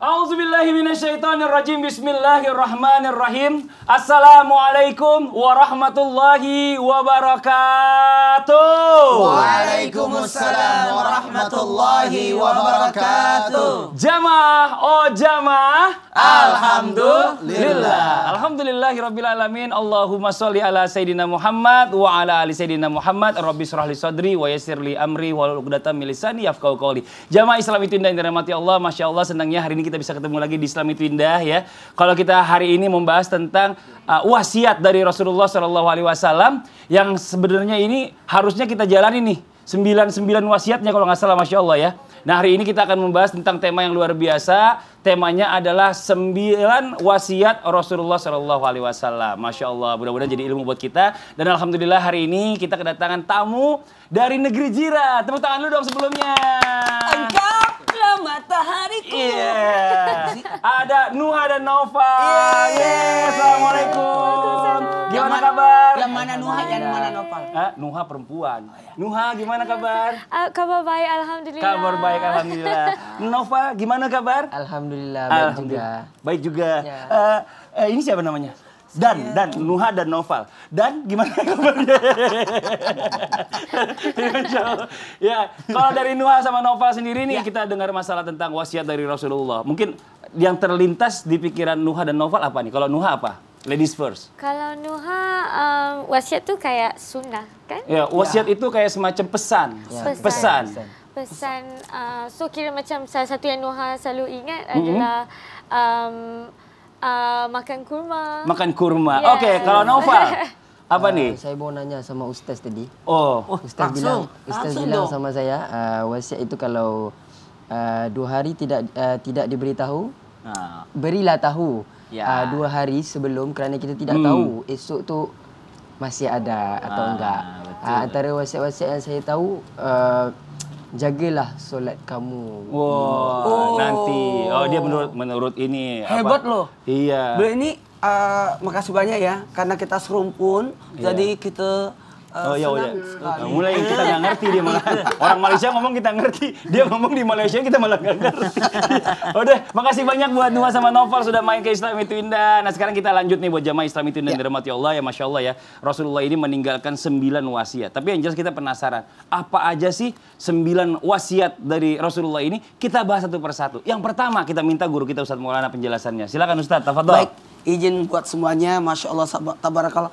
Auzubillahiminasyaitonirrajim Bismillahirrahmanirrahim Assalamualaikum warahmatullahi wabarakatuh Waalaikumsalam warahmatullahi wabarakatuh Jamaah oh jamaah Alhamdulillah Alhamdulillahirrabbilalamin Allahumma sholli ala Sayyidina Muhammad Wa ala ali Sayyidina Muhammad Rabbi surahli sodri wa yasirli amri Wa lukdata milisani yafkau qawli Jamaah Islam itu indah Indah Allah Masya Allah senangnya hari ini kita kita bisa ketemu lagi di Islam itu indah ya. Kalau kita hari ini membahas tentang uh, wasiat dari Rasulullah Shallallahu Alaihi Wasallam yang sebenarnya ini harusnya kita jalani nih. sembilan wasiatnya kalau nggak salah Masya Allah ya. Nah hari ini kita akan membahas tentang tema yang luar biasa. Temanya adalah sembilan wasiat Rasulullah Shallallahu Alaihi Wasallam. Masya Allah, mudah-mudahan jadi ilmu buat kita. Dan alhamdulillah hari ini kita kedatangan tamu dari negeri Jira. Tepuk tangan dulu dong sebelumnya. Engkau. Selamat matahariku. Iya. Yeah. Ada Nuha dan Nova. Yeah. Yeah. Assalamualaikum. Gimana yang kabar? Yang mana Nuha, yang mana Nova? Eh, Nuha perempuan. Oh, Nuha gimana kabar? Uh, kabar baik alhamdulillah. Kabar baik alhamdulillah. Nova gimana kabar? Alhamdulillah baik alhamdulillah. juga. Baik juga. Yeah. Iya. Uh, eh, uh, ini siapa namanya? Dan, iya. dan, Nuha dan Noval. Dan gimana kabarnya? ya, kalau dari Nuha sama Noval sendiri nih ya. kita dengar masalah tentang wasiat dari Rasulullah. Mungkin yang terlintas di pikiran Nuha dan Noval apa nih? Kalau Nuha apa? Ladies first. Kalau Nuha um, wasiat tuh kayak sunnah kan? Ya, wasiat ya. itu kayak semacam pesan. Ya. Pesan. Pesan. pesan uh, so kira macam salah satu yang Nuha selalu ingat mm -hmm. adalah um, Ah, makan kurma. Makan kurma. Yeah. Okey, kalau Nova. Apa uh, ni? Ah, saya mau nanya sama ustaz tadi. Oh, oh ustaz langsung. bilang, ustaz langsung bilang sama saya, uh, wasiat itu kalau uh, dua hari tidak uh, tidak diberitahu, uh. berilah tahu yeah. Ya. uh, dua hari sebelum kerana kita tidak hmm. tahu esok tu masih ada atau uh, enggak. Uh, antara wasiat-wasiat yang saya tahu, uh, jagalah solat kamu. Wah, oh. nanti. Oh, dia menurut menurut ini Hebat apa? loh. Iya. Beliau ini uh, makasih banyak ya karena kita serumpun. Yeah. Jadi kita Uh, oh iya, iya. Nah, mulai kita nggak ngerti dia malah. Orang Malaysia ngomong kita ngerti, dia ngomong di Malaysia kita malah nggak ngerti. Udah, makasih banyak buat Nuha sama Novel sudah main ke Islam itu indah. Nah sekarang kita lanjut nih buat jamaah Islam itu indah Ya. Allah ya, masya Allah ya. Rasulullah ini meninggalkan sembilan wasiat. Tapi yang jelas kita penasaran, apa aja sih sembilan wasiat dari Rasulullah ini? Kita bahas satu persatu. Yang pertama kita minta guru kita Ustaz Maulana penjelasannya. Silakan Ustadz, tafadol. Baik, izin buat semuanya, masya Allah, tabarakallah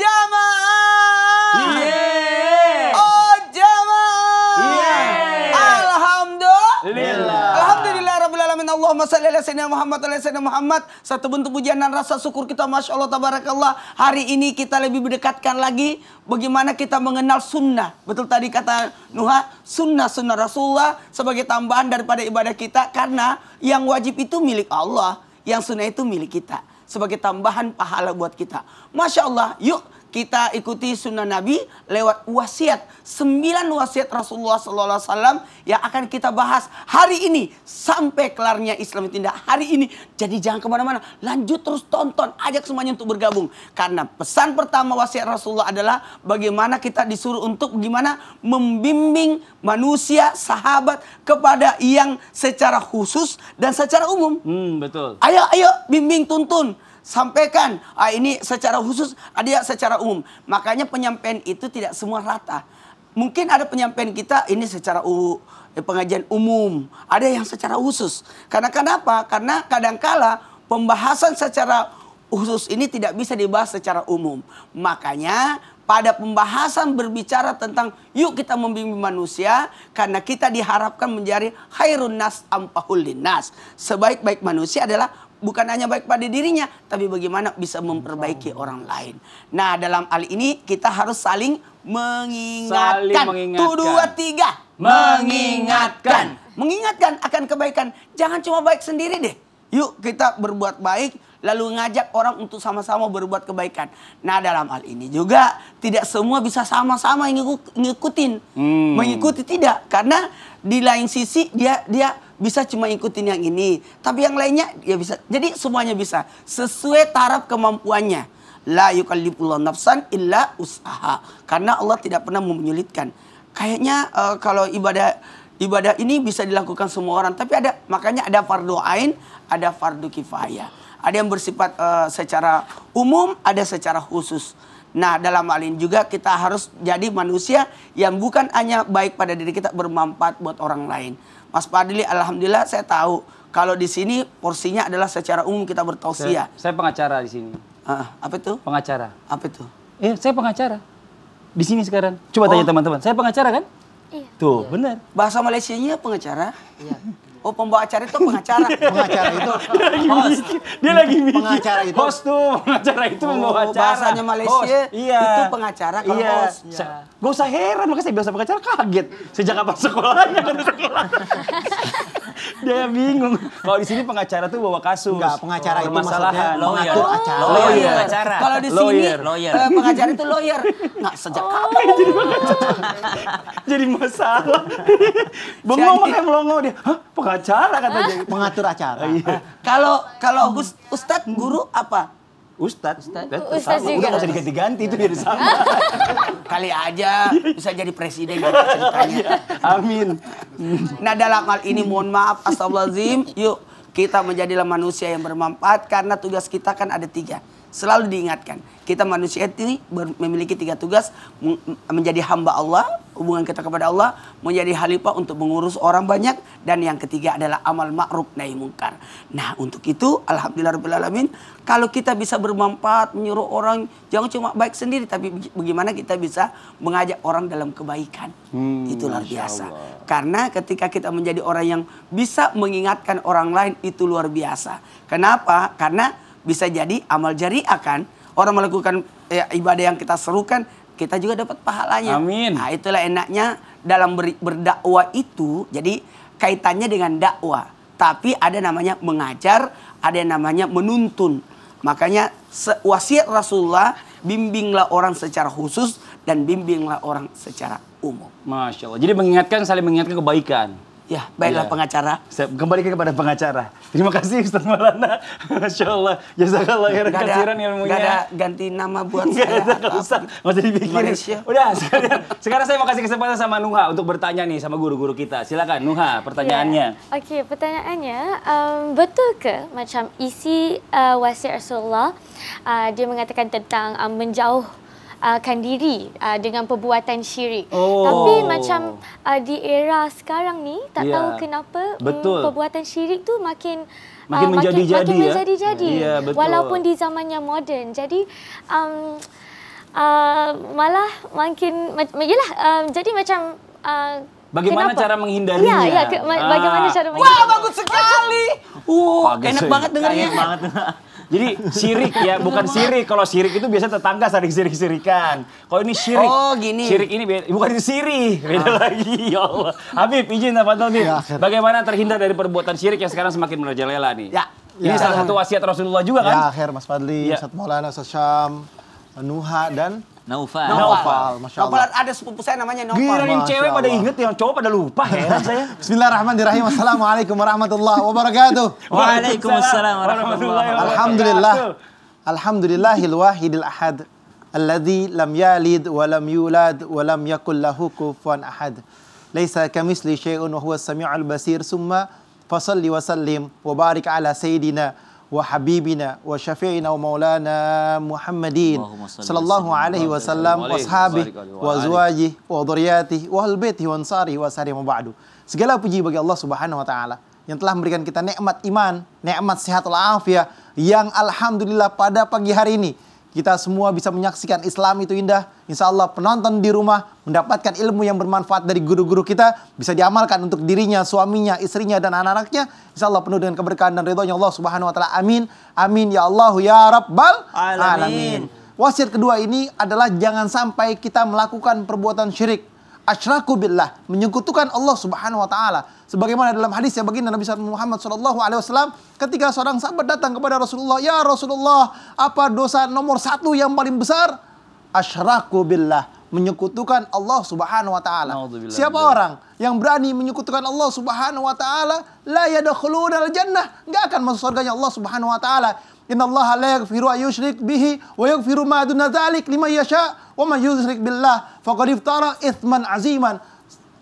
Allahumma salli ala sayyidina Muhammad ala sayyidina Muhammad. Satu bentuk pujian dan rasa syukur kita Masya Allah tabarakallah. Hari ini kita lebih mendekatkan lagi bagaimana kita mengenal sunnah. Betul tadi kata Nuha, sunnah sunnah Rasulullah sebagai tambahan daripada ibadah kita. Karena yang wajib itu milik Allah, yang sunnah itu milik kita. Sebagai tambahan pahala buat kita. Masya Allah, yuk kita ikuti sunnah Nabi lewat wasiat. Sembilan wasiat Rasulullah SAW yang akan kita bahas hari ini sampai kelarnya Islam tindak hari ini. Jadi jangan kemana-mana, lanjut terus tonton, ajak semuanya untuk bergabung. Karena pesan pertama wasiat Rasulullah adalah bagaimana kita disuruh untuk gimana membimbing manusia, sahabat kepada yang secara khusus dan secara umum. Hmm, betul. Ayo, ayo bimbing tuntun sampaikan. Ah, ini secara khusus, ada ah, secara umum. Makanya penyampaian itu tidak semua rata. Mungkin ada penyampaian kita ini secara u, eh, pengajian umum, ada yang secara khusus. Karena kenapa? Karena kadangkala pembahasan secara khusus ini tidak bisa dibahas secara umum. Makanya pada pembahasan berbicara tentang yuk kita membimbing manusia karena kita diharapkan menjadi khairun nas ampahul nas. Sebaik-baik manusia adalah bukan hanya baik pada dirinya, tapi bagaimana bisa memperbaiki orang lain. Nah, dalam hal ini kita harus saling mengingatkan. Satu, dua tiga. Mengingatkan. Mengingatkan akan kebaikan. Jangan cuma baik sendiri deh. Yuk kita berbuat baik, lalu ngajak orang untuk sama-sama berbuat kebaikan. Nah, dalam hal ini juga tidak semua bisa sama-sama ngikutin, hmm. mengikuti tidak, karena di lain sisi dia dia bisa cuma ikutin yang ini, tapi yang lainnya ya bisa. Jadi semuanya bisa sesuai taraf kemampuannya. La yukallifullah nafsan illa usaha. Karena Allah tidak pernah menyulitkan. Kayaknya uh, kalau ibadah ibadah ini bisa dilakukan semua orang, tapi ada makanya ada fardu ain, ada fardu kifayah. Ada yang bersifat uh, secara umum, ada secara khusus. Nah, dalam hal ini juga kita harus jadi manusia yang bukan hanya baik pada diri kita, bermanfaat buat orang lain. Mas Padili, alhamdulillah saya tahu kalau di sini porsinya adalah secara umum kita bertausiah. Saya, saya pengacara di sini. Uh, apa itu? Pengacara. Apa itu? Eh, saya pengacara. Di sini sekarang. Coba oh. tanya teman-teman. Saya pengacara kan? Iya. Tuh, iya. benar. Bahasa Malaysianya pengacara? Iya. Oh pembawa acara itu pengacara. pengacara itu dia lagi host. Mikir. Dia lagi mikir. Pengacara itu host tuh, pengacara itu oh, pembawa acara. Bahasanya Malaysia host. Iya. itu pengacara kalau iya. host. Iya. Gak usah heran makanya saya biasa pengacara kaget. Sejak kapan sekolahnya kan sekolah. dia bingung. Kalau di sini pengacara tuh bawa kasus. Enggak, pengacara oh, itu maksudnya lawyer. Oh, acara. Lawyer. lawyer. Kalau di sini lawyer. Eh, pengacara itu lawyer. Enggak sejak oh. kapan jadi pengacara? jadi masalah. Bengong jadi, makanya melongo dia. Hah, pengacara dia, Pengatur acara. Iya. Ah, kalau kalau Gus Ustadz guru apa? Ustad, Ustad, Ustad, Ustad juga. Udah gak usah diganti-ganti itu jadi sama. Kali aja iya. bisa jadi presiden gitu ceritanya. Iya. Amin. Nah dalam hal ini mohon maaf, astagfirullahaladzim. Yuk kita menjadilah manusia yang bermanfaat karena tugas kita kan ada tiga Selalu diingatkan. Kita manusia ini memiliki tiga tugas. Menjadi hamba Allah, hubungan kita kepada Allah. Menjadi halifah untuk mengurus orang banyak. Dan yang ketiga adalah amal ma'ruf nahi mungkar. Nah untuk itu Alhamdulillah alamin Kalau kita bisa bermanfaat menyuruh orang. Jangan cuma baik sendiri. Tapi bagaimana kita bisa mengajak orang dalam kebaikan. Hmm, itu luar biasa. Karena ketika kita menjadi orang yang bisa mengingatkan orang lain. Itu luar biasa. Kenapa? Karena bisa jadi amal jariah kan. Orang melakukan ya, ibadah yang kita serukan, kita juga dapat pahalanya. Amin. Nah, itulah enaknya dalam ber, berdakwah itu. Jadi kaitannya dengan dakwah, tapi ada namanya mengajar, ada yang namanya menuntun. Makanya wasiat Rasulullah bimbinglah orang secara khusus dan bimbinglah orang secara umum. Masya Allah. Jadi mengingatkan, saling mengingatkan kebaikan. Ya, baiklah ya. pengacara. Saya kembali kepada pengacara. Terima kasih Ustaz Malana. Masya Allah. Ya, Jazakallah khairan kasiran ilmunya. Gak ada ganti nama buat gak saya. Gak ada Ustaz. Gak usah Malaysia. Udah, sekarang, sekarang saya mau kasih kesempatan sama Nuha untuk bertanya nih sama guru-guru kita. Silakan Nuha, ya, pertanyaannya. Ya. Oke, okay, pertanyaannya. Um, betul ke macam isi uh, wasiat Rasulullah, uh, dia mengatakan tentang um, menjauh mempertahankan diri uh, dengan perbuatan syirik. Oh. Tapi macam uh, di era sekarang ni tak yeah. tahu kenapa mm, betul. Um, perbuatan syirik tu makin ah, makin uh, menjadi-jadi ya. Menjadi yeah, Walaupun di zaman yang moden. Jadi um, uh, malah makin yalah um, jadi macam uh, Bagaimana Kenapa? cara menghindarinya? Iya, ya, ya bagaimana ah. cara menghindarinya? Wah, bagus sekali. Uh, Wah, wow, enak banget dengarnya. Jadi sirik ya, bukan sirik. Kalau sirik itu biasanya tetangga sering sirik-sirikan. Kalau ini sirik. Oh, gini. Sirik ini bukan siri. Beda ah. lagi. Ya Allah. Habib, izin Pak Tolbib. Ya, Bagaimana terhindar dari perbuatan sirik yang sekarang semakin merajalela nih? Ya. Ini ya, salah satu wasiat Rasulullah juga kan? Ya, akhir Mas Fadli, ya. Ustaz Maulana, Ustaz Syam, Nuha, dan Naufal. Naufal, Masya Allah. Naufal ada sepupu saya namanya Naufal. Gila yang cewek pada inget, yang cowok pada lupa heran ya, saya. Bismillahirrahmanirrahim. Assalamualaikum warahmatullahi wabarakatuh. Waalaikumsalam warahmatullahi wabarakatuh. Alhamdulillah. Alhamdulillahil wahidil ahad. Alladhi lam yalid wa lam yulad wa lam yakul lahu kufuwan ahad. Laisa kamisli syai'un wa huwa samiul basir. Summa fasalli wa sallim wa barik ala sayyidina وحبيبنا وشفيعنا ومولانا محمدين صلى الله عليه وسلم واصحابه وازواجه وذرياته واهل بيته وانصاره واساره وبعد segala puji bagi Allah Subhanahu wa taala yang telah memberikan kita nikmat iman, nikmat sehat walafiat yang alhamdulillah pada pagi hari ini kita semua bisa menyaksikan Islam itu indah. Insya Allah penonton di rumah mendapatkan ilmu yang bermanfaat dari guru-guru kita. Bisa diamalkan untuk dirinya, suaminya, istrinya, dan anak-anaknya. Insya Allah penuh dengan keberkahan dan ridhonya Allah subhanahu wa ta'ala. Amin. Amin ya Allah ya Rabbal Alamin. Alamin. Wasiat kedua ini adalah jangan sampai kita melakukan perbuatan syirik asyraku billah, menyekutukan Allah Subhanahu wa taala. Sebagaimana dalam hadis yang baginda Nabi Muhammad sallallahu alaihi wasallam ketika seorang sahabat datang kepada Rasulullah, "Ya Rasulullah, apa dosa nomor satu yang paling besar?" Asyraku billah, menyekutukan Allah Subhanahu wa taala. Siapa orang yang berani menyekutukan Allah Subhanahu wa taala la yadkhuluna al-jannah, enggak akan masuk surganya Allah Subhanahu wa taala. Inna Allah la yaghfiru an yushrik bihi wa yaghfiru ma duna dzalik liman yasha wa man yushrik billah faqad iftara itsman aziman.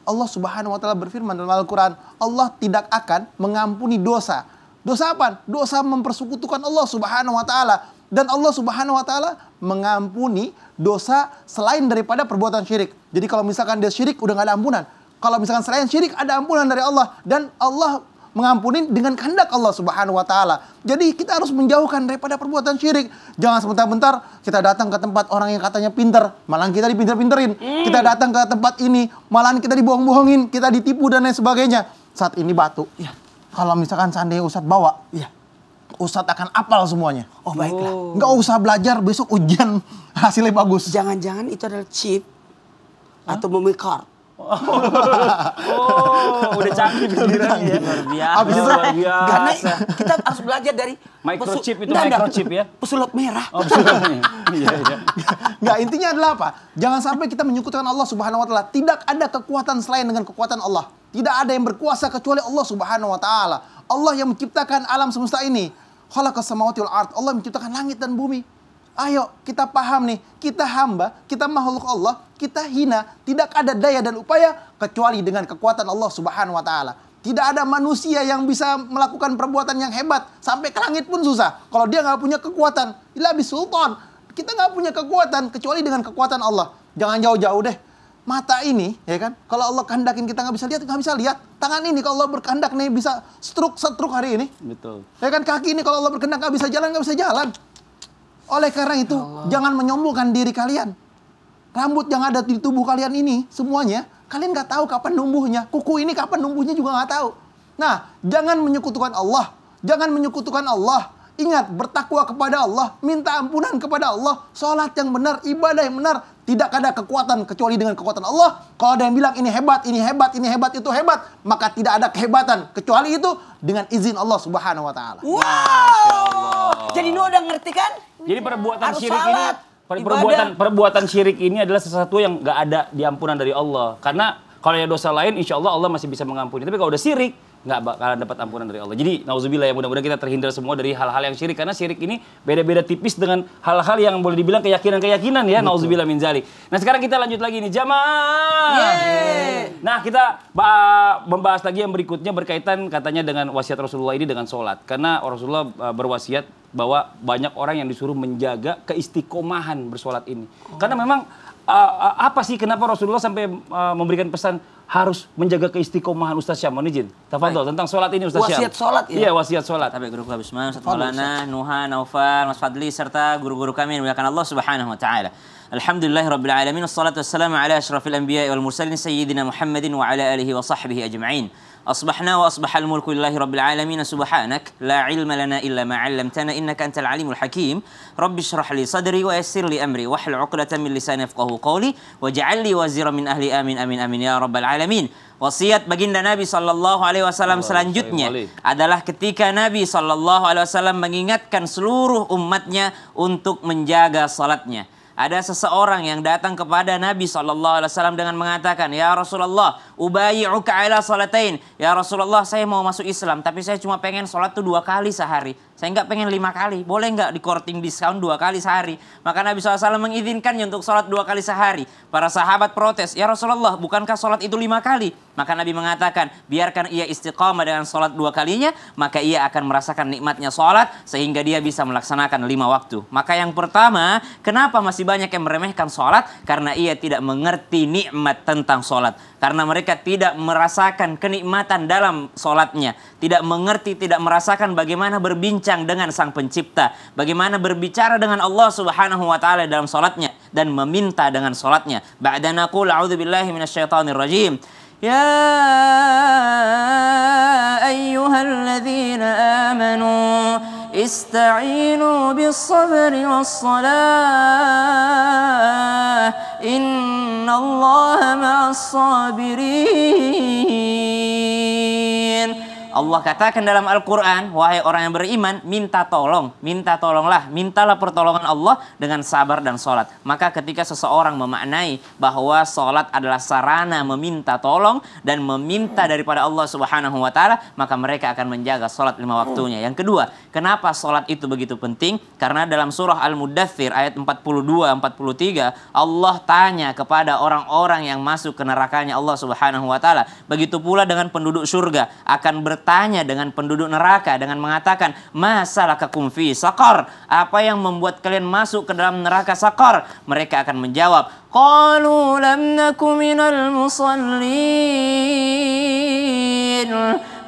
Allah Subhanahu wa taala berfirman dalam Al-Qur'an, Allah tidak akan mengampuni dosa. Dosa apa? Dosa mempersekutukan Allah Subhanahu wa taala dan Allah Subhanahu wa taala mengampuni dosa selain daripada perbuatan syirik. Jadi kalau misalkan dia syirik udah nggak ada ampunan. Kalau misalkan selain syirik ada ampunan dari Allah dan Allah mengampuni dengan kehendak Allah Subhanahu wa taala. Jadi kita harus menjauhkan daripada perbuatan syirik. Jangan sebentar-bentar kita datang ke tempat orang yang katanya pinter, malah kita dipinter-pinterin. Hmm. Kita datang ke tempat ini, malah kita dibohong-bohongin, kita ditipu dan lain sebagainya. Saat ini batu. Ya. Kalau misalkan seandainya Ustaz bawa, ya. Ustaz akan apal semuanya. Oh baiklah. Oh. Nggak usah belajar besok ujian hasilnya bagus. Jangan-jangan itu adalah chip huh? atau memikat. Oh, oh udah canggih ya. Luar biasa. Abis itu, Karena kita harus belajar dari microchip itu enggak, microchip ya. Pesulap merah. Oh, pesulap merah. iya, iya. Enggak, intinya adalah apa? Jangan sampai kita menyukutkan Allah Subhanahu wa taala. Tidak ada kekuatan selain dengan kekuatan Allah. Tidak ada yang berkuasa kecuali Allah Subhanahu wa taala. Allah yang menciptakan alam semesta ini. Khalaqas samawati wal ard. Allah menciptakan langit dan bumi. Ayo, kita paham nih, kita hamba, kita makhluk Allah, kita hina, tidak ada daya dan upaya kecuali dengan kekuatan Allah Subhanahu wa taala. Tidak ada manusia yang bisa melakukan perbuatan yang hebat sampai ke langit pun susah. Kalau dia nggak punya kekuatan, ilah sultan. Kita nggak punya kekuatan kecuali dengan kekuatan Allah. Jangan jauh-jauh deh. Mata ini, ya kan? Kalau Allah kehendakin kita nggak bisa lihat, nggak bisa lihat. Tangan ini kalau Allah berkehendak nih bisa struk setruk hari ini. Betul. Ya kan kaki ini kalau Allah berkehendak nggak bisa jalan, nggak bisa jalan. Oleh karena itu, ya Allah. jangan menyombongkan diri kalian. Rambut yang ada di tubuh kalian ini semuanya, kalian nggak tahu kapan numbuhnya. Kuku ini kapan numbuhnya juga nggak tahu. Nah, jangan menyekutukan Allah. Jangan menyekutukan Allah. Ingat, bertakwa kepada Allah, minta ampunan kepada Allah, sholat yang benar, ibadah yang benar, tidak ada kekuatan kecuali dengan kekuatan Allah. Kalau ada yang bilang ini hebat, ini hebat, ini hebat, itu hebat, maka tidak ada kehebatan kecuali itu dengan izin Allah Subhanahu wa taala. Wow. Jadi lu udah ngerti kan? Jadi perbuatan syirik ini perbuatan perbuatan syirik ini adalah sesuatu yang nggak ada diampunan dari Allah karena kalau ada dosa lain insya Allah Allah masih bisa mengampuni tapi kalau udah syirik nggak bakalan dapat ampunan dari Allah. Jadi nauzubillah ya mudah-mudahan kita terhindar semua dari hal-hal yang syirik karena syirik ini beda-beda tipis dengan hal-hal yang boleh dibilang keyakinan-keyakinan ya nauzubillah min zalik. Nah, sekarang kita lanjut lagi nih jamaah. Nah, kita membahas lagi yang berikutnya berkaitan katanya dengan wasiat Rasulullah ini dengan sholat. Karena Rasulullah e, berwasiat bahwa banyak orang yang disuruh menjaga keistiqomahan bersolat ini. Oh. Karena memang uh, apa sih kenapa Rasulullah sampai memberikan pesan harus menjaga keistiqomahan Ustaz Syam. Mohon izin. Tafadhol tentang sholat ini Ustaz Syam. Wasiat ya? Iya, wasiat sholat. Tapi guru Habis Mam, Ustaz Maulana, Nuha, Naufal, Mas Fadli, serta guru-guru kami yang dimuliakan Allah Subhanahu Wa Ta'ala. Alhamdulillah Rabbil Alamin, wassalatu wassalamu ala ashrafil anbiya wal mursalin sayyidina Muhammadin wa ala alihi wa sahbihi ajma'in. أصبحنا وأصبح الملك لله رب العالمين سبحانك لا علم لنا إلا ما علمتنا إنك أنت العليم الحكيم رب اشرح لي صدري ويسر لي أمري من لساني يفقه قولي واجعل لي وزيرا من آمين آمين آمين يا رب العالمين alamin. Wasiat baginda Nabi Shallallahu Alaihi Wasallam selanjutnya adalah ketika Nabi Shallallahu Alaihi Wasallam mengingatkan seluruh umatnya untuk menjaga salatnya. Ada seseorang yang datang kepada Nabi Shallallahu Alaihi Wasallam dengan mengatakan, Ya Rasulullah, ubayyuka ala salatain. Ya Rasulullah, saya mau masuk Islam, tapi saya cuma pengen sholat tuh dua kali sehari. Saya nggak pengen lima kali. Boleh nggak dikorting diskon dua kali sehari? Maka Nabi SAW mengizinkannya untuk sholat dua kali sehari. Para sahabat protes, ya Rasulullah, bukankah sholat itu lima kali? Maka Nabi mengatakan, biarkan ia istiqomah dengan sholat dua kalinya, maka ia akan merasakan nikmatnya sholat sehingga dia bisa melaksanakan lima waktu. Maka yang pertama, kenapa masih banyak yang meremehkan sholat? Karena ia tidak mengerti nikmat tentang sholat. Karena mereka tidak merasakan kenikmatan dalam sholatnya. Tidak mengerti, tidak merasakan bagaimana berbincang berbincang dengan Sang Pencipta, bagaimana berbicara dengan Allah Subhanahu wa taala dalam salatnya dan meminta dengan salatnya. Ba'da naqul a'udzubillahi minasyaitonirrajim. يا ya amanu, الذين آمنوا استعينوا بالصبر والصلاة Inna الله ma'as sabirin Allah katakan dalam Al-Quran, wahai orang yang beriman, minta tolong, minta tolonglah, mintalah pertolongan Allah dengan sabar dan sholat. Maka ketika seseorang memaknai bahwa sholat adalah sarana meminta tolong dan meminta daripada Allah Subhanahu wa Ta'ala, maka mereka akan menjaga sholat lima waktunya. Yang kedua, kenapa sholat itu begitu penting? Karena dalam surah Al-Mudathir ayat 42-43, Allah tanya kepada orang-orang yang masuk ke nerakanya Allah Subhanahu wa Ta'ala. Begitu pula dengan penduduk surga akan ber bertanya dengan penduduk neraka dengan mengatakan masalah kekumfi sakor apa yang membuat kalian masuk ke dalam neraka sakor mereka akan menjawab qalu lam minal musallin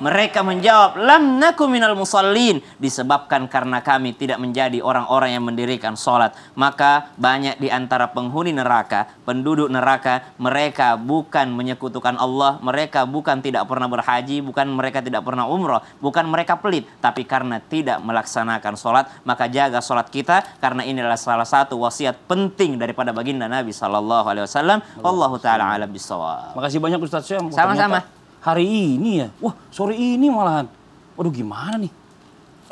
mereka menjawab, "Lam naku minal musallin" disebabkan karena kami tidak menjadi orang-orang yang mendirikan sholat. Maka banyak di antara penghuni neraka, penduduk neraka, mereka bukan menyekutukan Allah, mereka bukan tidak pernah berhaji, bukan mereka tidak pernah umroh, bukan mereka pelit, tapi karena tidak melaksanakan sholat, maka jaga sholat kita karena ini adalah salah satu wasiat penting daripada baginda Nabi sallallahu alaihi wasallam. taala alam bisawab. Makasih banyak Ustaz Syam. Sama-sama hari ini ya. Wah, sore ini malahan. Waduh, gimana nih?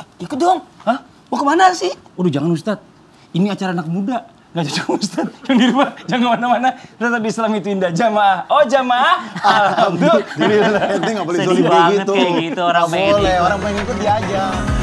Eh, ya ke dong. Hah? Mau kemana sih? Waduh, jangan Ustadz. Ini acara anak muda. Gak cocok Ustadz. Yang di rumah jangan kemana-mana. Tetap Islam itu indah. Jamaah. Oh jamaah. Alhamdulillah. Jadi ente gak boleh zolim kayak gitu. kayak gitu orang pengen Boleh, orang pengen ikut dia aja.